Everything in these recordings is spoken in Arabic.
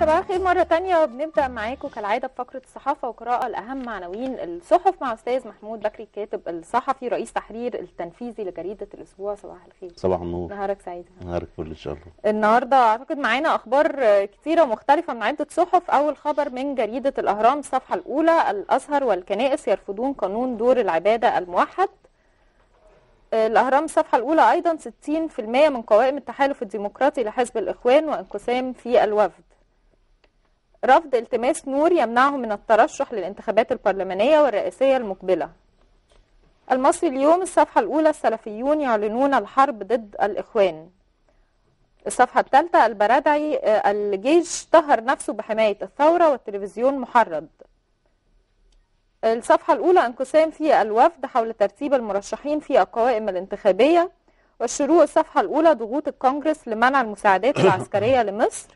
صباح الخير مرة تانية وبنبدأ معاكم كالعادة بفقرة الصحافة وقراءة الأهم عناوين الصحف مع أستاذ محمود بكري الكاتب الصحفي رئيس تحرير التنفيذي لجريدة الأسبوع صباح الخير صباح النور نهارك سعيد نهارك كل إن شاء الله النهاردة أعتقد معانا أخبار كتيرة مختلفة من عدة صحف أول خبر من جريدة الأهرام الصفحة الأولى الأزهر والكنائس يرفضون قانون دور العبادة الموحد الأهرام الصفحة الأولى أيضا 60% من قوائم التحالف الديمقراطي لحزب الإخوان وانقسام في الوفد رفض التماس نور يمنعه من الترشح للانتخابات البرلمانية والرئاسية المقبلة المصري اليوم الصفحة الأولى السلفيون يعلنون الحرب ضد الإخوان الصفحة الثالثة البرادعي آه، الجيش طهر نفسه بحماية الثورة والتلفزيون محرض الصفحة الأولى انقسام في الوفد حول ترتيب المرشحين في القوائم الانتخابية والشروع الصفحة الأولى ضغوط الكونجرس لمنع المساعدات العسكرية لمصر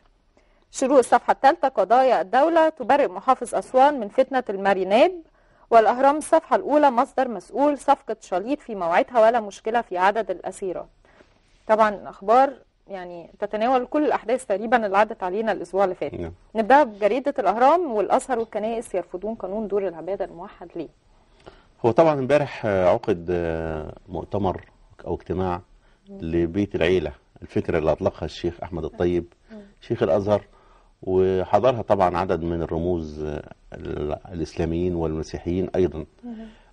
شروق الصفحة الثالثة قضايا الدولة تبرئ محافظ أسوان من فتنة الماريناد والأهرام الصفحة الأولى مصدر مسؤول صفقة شاليط في موعدها ولا مشكلة في عدد الأسيرات طبعا أخبار يعني تتناول كل الأحداث تقريبا اللي عدت علينا الأسبوع اللي فات نعم. نبدأ بجريدة الأهرام والأزهر والكنائس يرفضون قانون دور العبادة الموحد ليه هو طبعا امبارح عقد آه، مؤتمر أو اجتماع لبيت العيلة الفكرة اللي أطلقها الشيخ أحمد الطيب شيخ الأزهر وحضرها طبعا عدد من الرموز آه، الإسلاميين والمسيحيين أيضا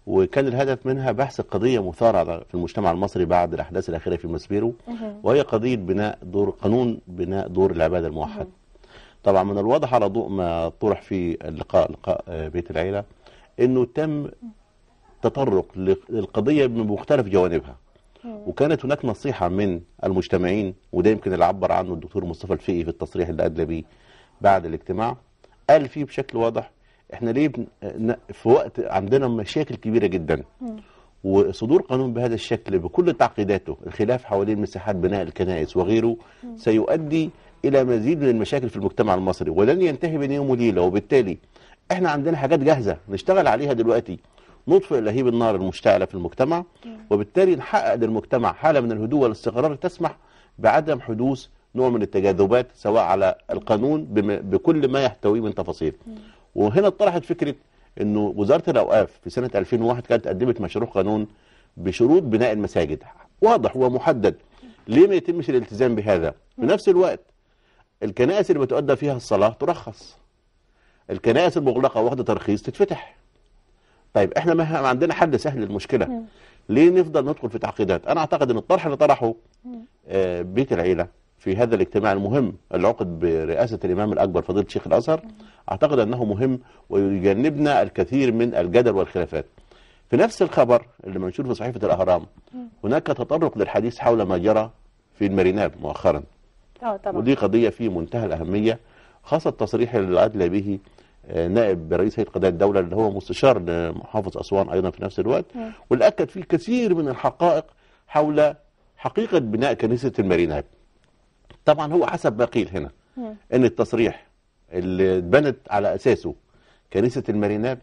وكان الهدف منها بحث قضية مثارة في المجتمع المصري بعد الأحداث الأخيرة في مسبيرو وهي قضية بناء دور قانون بناء دور العبادة الموحد طبعا من الواضح على ضوء ما طرح في اللقاء لقاء آه، بيت العيلة أنه تم تطرق للقضية بمختلف جوانبها وكانت هناك نصيحة من المجتمعين وده يمكن اللي عبر عنه الدكتور مصطفى الفقي في التصريح اللي أدلى بيه بعد الاجتماع قال فيه بشكل واضح احنا ليه في وقت عندنا مشاكل كبيره جدا وصدور قانون بهذا الشكل بكل تعقيداته الخلاف حوالين مساحات بناء الكنائس وغيره سيؤدي الى مزيد من المشاكل في المجتمع المصري ولن ينتهي بين يوم وليله وبالتالي احنا عندنا حاجات جاهزه نشتغل عليها دلوقتي نطفئ لهيب النار المشتعله في المجتمع وبالتالي نحقق للمجتمع حاله من الهدوء والاستقرار تسمح بعدم حدوث نوع من التجاذبات سواء على القانون بكل ما يحتويه من تفاصيل وهنا اتطرحت فكرة انه وزارة الاوقاف في سنة 2001 كانت قدمت مشروع قانون بشروط بناء المساجد واضح ومحدد ليه ما يتمش الالتزام بهذا في نفس الوقت الكنائس اللي بتؤدى فيها الصلاة ترخص الكنائس المغلقة واخدة ترخيص تتفتح طيب احنا ما عندنا حل سهل للمشكلة ليه نفضل ندخل في تعقيدات انا اعتقد ان الطرح اللي طرحه آه، بيت العيلة في هذا الاجتماع المهم اللي عقد برئاسة الإمام الأكبر فضيلة شيخ الأزهر أعتقد أنه مهم ويجنبنا الكثير من الجدل والخلافات في نفس الخبر اللي منشور في صحيفة الأهرام هناك تطرق للحديث حول ما جرى في المريناب مؤخرا آه، طبعا. ودي قضية في منتهى الأهمية خاصة التصريح اللي أدلى به آه، نائب رئيس هيئة قضاء الدولة اللي هو مستشار لمحافظ أسوان أيضا في نفس الوقت واللي أكد فيه كثير من الحقائق حول حقيقة بناء كنيسة المريناب طبعا هو حسب ما قيل هنا ان التصريح اللي اتبنت على اساسه كنيسه المريناب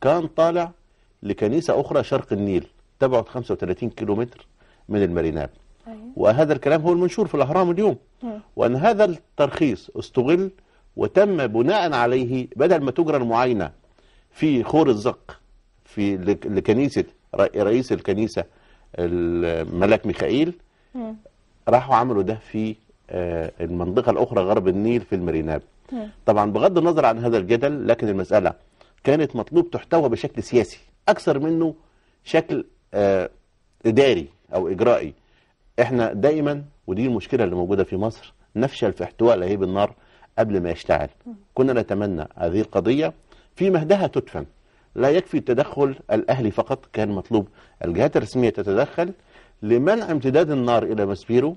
كان طالع لكنيسه اخرى شرق النيل تبعد 35 كيلومتر من المريناب أيوة. وهذا الكلام هو المنشور في الاهرام اليوم وان هذا الترخيص استغل وتم بناء عليه بدل ما تجرى المعاينه في خور الزق في لكنيسه رئيس الكنيسه الملاك ميخائيل راحوا عملوا ده في آه، المنطقة الأخرى غرب النيل في المريناب طبعا بغض النظر عن هذا الجدل لكن المسألة كانت مطلوب تحتوى بشكل سياسي أكثر منه شكل آه، إداري أو إجرائي إحنا دائما ودي المشكلة اللي موجودة في مصر نفشل في احتواء لهيب النار قبل ما يشتعل كنا نتمنى هذه القضية في مهدها تدفن لا يكفي التدخل الأهلي فقط كان مطلوب الجهات الرسمية تتدخل لمنع امتداد النار إلى مسبيرو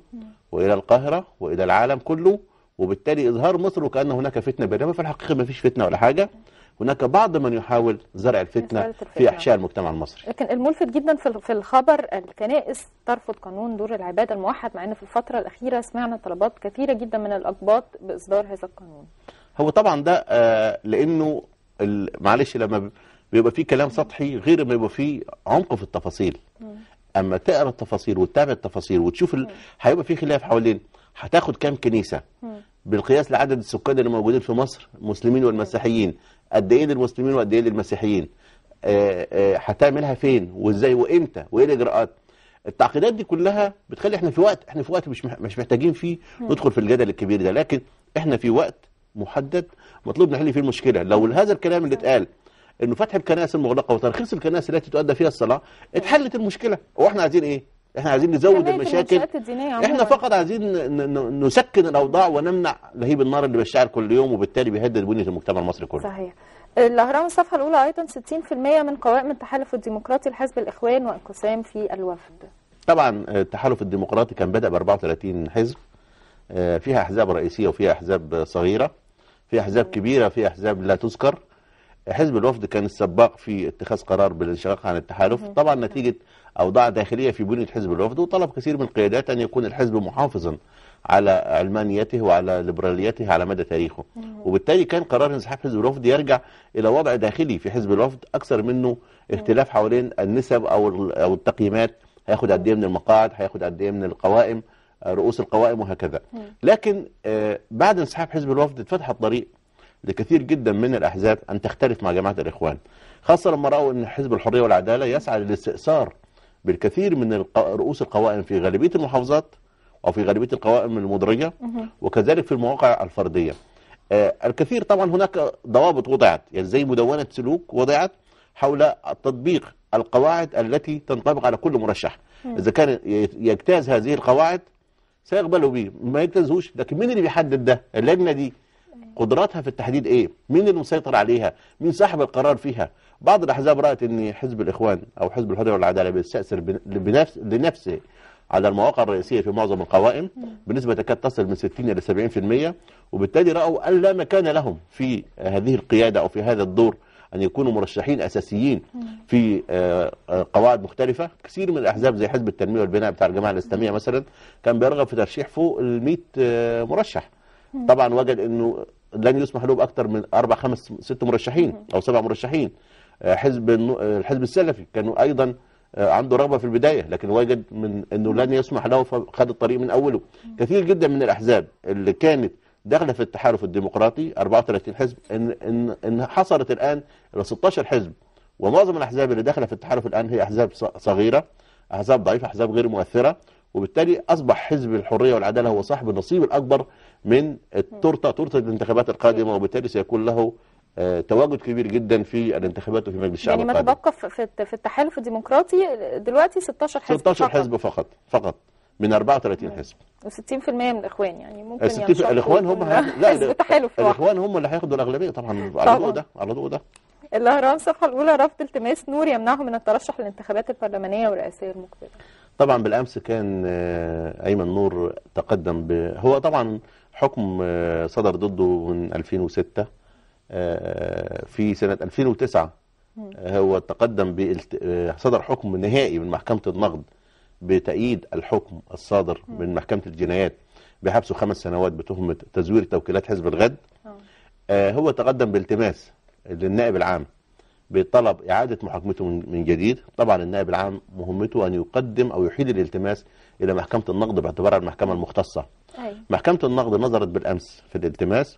وإلى القاهرة وإلى العالم كله وبالتالي إظهار مصر وكأن هناك فتنة بينما في الحقيقة ما فيش فتنة ولا حاجة هناك بعض من يحاول زرع الفتنة في يعني. إحشاء المجتمع المصري لكن الملفت جدا في الخبر الكنائس ترفض قانون دور العبادة الموحد مع أن في الفترة الأخيرة سمعنا طلبات كثيرة جدا من الأقباط بإصدار هذا القانون هو طبعا ده آه، لأنه معلش لما بيبقى فيه كلام سطحي غير ما يبقى فيه عمق في التفاصيل اما تقرا التفاصيل وتتابع التفاصيل وتشوف ال... هيبقى في خلاف حوالين هتاخد كام كنيسه بالقياس لعدد السكان اللي موجودين في مصر المسلمين والمسيحيين قد ايه للمسلمين وقد ايه للمسيحيين آه، آه، هتعملها فين وازاي وامتى وايه الاجراءات التعقيدات دي كلها بتخلي احنا في وقت احنا في وقت مش مش محتاجين فيه ندخل في الجدل الكبير ده لكن احنا في وقت محدد مطلوب نحل فيه المشكله لو هذا الكلام اللي اتقال انه فتح الكنائس المغلقه وترخيص الكنائس التي تؤدى فيها الصلاه اتحلت المشكله واحنا عايزين ايه احنا عايزين نزود المشاكل احنا فقط عايزين نسكن الاوضاع ونمنع لهيب النار اللي بيشتعل كل يوم وبالتالي بيهدد بنيه المجتمع المصري كله صحيح الاهرام الصفحه الاولى ايضا 60% من قوائم التحالف الديمقراطي لحزب الاخوان وانقسام في الوفد طبعا آه، التحالف الديمقراطي كان بدا ب 34 حزب آه، فيها احزاب رئيسيه وفيها احزاب صغيره في احزاب كبيره في احزاب لا تذكر حزب الوفد كان السباق في اتخاذ قرار بالانشقاق عن التحالف طبعا نتيجة أوضاع داخلية في بنية حزب الوفد وطلب كثير من القيادات أن يكون الحزب محافظا على علمانيته وعلى ليبراليته على مدى تاريخه وبالتالي كان قرار انسحاب حزب الوفد يرجع إلى وضع داخلي في حزب الوفد أكثر منه اختلاف حوالين النسب أو أو التقييمات هياخد قد إيه من المقاعد هياخد قد إيه من القوائم رؤوس القوائم وهكذا لكن آه، بعد انسحاب حزب الوفد اتفتح الطريق لكثير جدا من الأحزاب أن تختلف مع جماعة الإخوان خاصة لما رأوا أن حزب الحرية والعدالة يسعى للاستئثار بالكثير من رؤوس القوائم في غالبية المحافظات او في غالبية القوائم المدرجة وكذلك في المواقع الفردية آه، الكثير طبعا هناك ضوابط وضعت يعني زي مدونة سلوك وضعت حول تطبيق القواعد التي تنطبق على كل مرشح إذا كان يجتاز هذه القواعد سيقبلوا به ما يجتازهوش لكن مين اللي بيحدد ده اللجنة دي قدراتها في التحديد ايه مين المسيطر عليها مين صاحب القرار فيها بعض الاحزاب رات ان حزب الاخوان او حزب الحرية والعداله بيستاثر بنفس لنفسه على المواقع الرئيسيه في معظم القوائم بنسبه تكاد تصل من 60 الى 70% وبالتالي راوا ان لا مكان لهم في هذه القياده او في هذا الدور ان يكونوا مرشحين اساسيين في آه، آه، قواعد مختلفه كثير من الاحزاب زي حزب التنميه والبناء بتاع الجماعه الاسلاميه مثلا كان بيرغب في ترشيح فوق ال 100 آه، مرشح طبعا وجد انه لن يسمح له باكثر من اربع خمس ست مرشحين او سبع مرشحين آه، حزب آه، الحزب السلفي كانوا ايضا آه، عنده رغبه في البدايه لكن وجد من انه لن يسمح له فخد الطريق من اوله كثير جدا من الاحزاب اللي كانت داخله في التحالف الديمقراطي 34 حزب ان ان ان حصلت الان الى 16 حزب ومعظم الاحزاب اللي داخله في التحالف الان هي احزاب صغيره احزاب ضعيفه احزاب غير مؤثره وبالتالي اصبح حزب الحريه والعداله هو صاحب النصيب الاكبر من التورته تورته الانتخابات القادمه وبالتالي سيكون له آه، تواجد كبير جدا في الانتخابات وفي مجلس الشعب يعني ما تبقى في التحالف الديمقراطي دلوقتي 16 حزب 16 حزب فقط فقط من 34 حزب و60% من الاخوان يعني ممكن يعني الاخوان هم لا الاخوان هم اللي هياخدوا الاغلبيه طبعا على ضوء ده على ضوء ده الاهرام الصفحه الاولى رفض التماس نور يمنعه من الترشح للانتخابات البرلمانيه والرئاسيه المقبله طبعا بالامس كان آه، ايمن نور تقدم ب... هو طبعا حكم آه، صدر ضده من 2006 آه، في سنه 2009 هو تقدم بإلت... صدر حكم نهائي من محكمه النقد بتأييد الحكم الصادر من محكمه الجنايات بحبسه خمس سنوات بتهمه تزوير توكيلات حزب الغد هو تقدم بالتماس للنائب العام بطلب إعادة محاكمته من جديد طبعا النائب العام مهمته أن يقدم أو يحيل الالتماس إلى محكمة النقد باعتبارها المحكمة المختصة أي. محكمة النقد نظرت بالأمس في الالتماس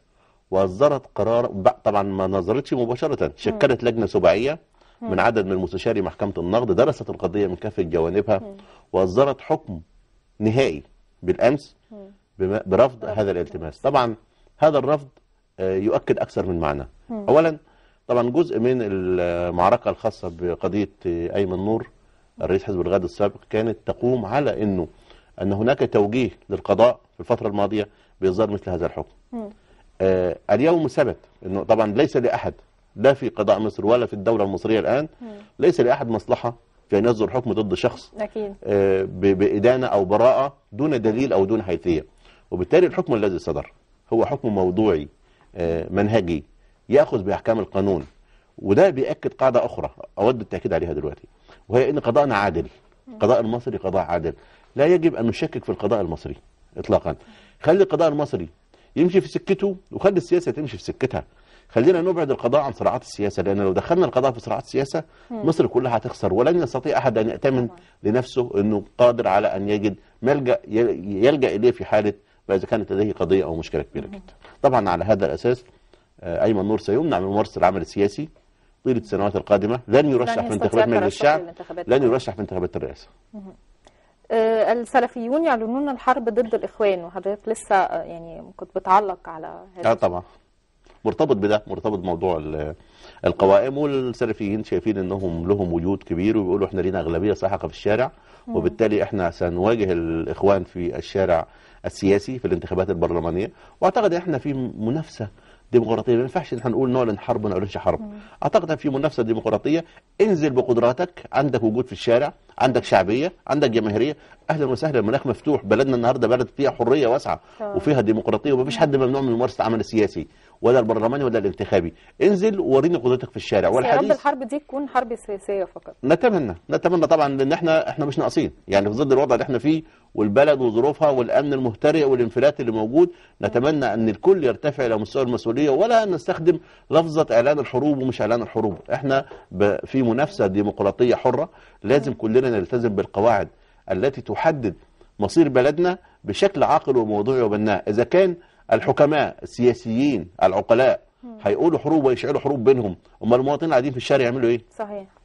وأصدرت قرار طبعا ما نظرتش مباشرة شكلت لجنة سباعية من عدد من مستشاري محكمة النقد درست القضية من كافة جوانبها وأصدرت حكم نهائي بالأمس برفض هذا الالتماس طبعا هذا الرفض آه، يؤكد أكثر من معنى أولا طبعا جزء من المعركة الخاصة بقضية أيمن نور الرئيس حزب الغد السابق كانت تقوم على أنه أن هناك توجيه للقضاء في الفترة الماضية بإصدار مثل هذا الحكم آه اليوم ثبت أنه طبعا ليس لأحد لا في قضاء مصر ولا في الدولة المصرية الآن م. ليس لأحد مصلحة في أن يصدر حكم ضد شخص أكيد. آه بإدانة أو براءة دون دليل أو دون حيثية وبالتالي الحكم الذي صدر هو حكم موضوعي آه منهجي ياخذ باحكام القانون وده بياكد قاعده اخرى اود التاكيد عليها دلوقتي وهي ان قضاءنا عادل القضاء المصري قضاء عادل لا يجب ان نشكك في القضاء المصري اطلاقا خلي القضاء المصري يمشي في سكته وخلي السياسه تمشي في سكتها خلينا نبعد القضاء عن صراعات السياسه لان لو دخلنا القضاء في صراعات السياسه مصر كلها هتخسر ولن يستطيع احد ان يأتمن لنفسه انه قادر على ان يجد ملجا يلجا اليه في حاله اذا كانت لديه قضيه او مشكله كبيره جدا طبعا على هذا الاساس آه، أيمن نور سيمنع من ممارسة العمل السياسي طيلة السنوات القادمة لن يرشح في انتخابات مجلس الشعب لن يرشح في انتخابات الرئاسة آه السلفيون يعلنون الحرب ضد الإخوان وحضرتك لسه آه، يعني كنت بتعلق على هذا آه طبعا مرتبط بده مرتبط بموضوع القوائم والسلفيين شايفين انهم لهم وجود كبير وبيقولوا احنا لينا اغلبيه ساحقه في الشارع وبالتالي احنا سنواجه الاخوان في الشارع السياسي في الانتخابات البرلمانيه واعتقد احنا في منافسه ديمقراطيه ما ينفعش ان احنا نقول نعلن حرب ما نعلنش حرب مم. اعتقد في منافسه ديمقراطيه انزل بقدراتك عندك وجود في الشارع عندك شعبيه عندك جماهيريه اهلا وسهلا المناخ مفتوح بلدنا النهارده بلد فيها حريه واسعه طبعا. وفيها ديمقراطيه وما فيش حد ممنوع من ممارسه العمل السياسي ولا البرلماني ولا الانتخابي انزل وريني قدرتك في الشارع والحديث يا رب الحرب دي تكون حرب سياسيه فقط نتمنى نتمنى طبعا لان احنا احنا مش ناقصين يعني في ظل الوضع اللي احنا فيه والبلد وظروفها والأمن المهترئ والانفلات اللي موجود نتمنى أن الكل يرتفع إلى مستوى المسؤولية ولا نستخدم لفظة إعلان الحروب ومش إعلان الحروب إحنا في منافسة ديمقراطية حرة لازم كلنا نلتزم بالقواعد التي تحدد مصير بلدنا بشكل عاقل وموضوعي وبناء إذا كان الحكماء السياسيين العقلاء هيقولوا حروب ويشعلوا حروب بينهم امال المواطنين قاعدين في الشارع يعملوا إيه؟ صحيح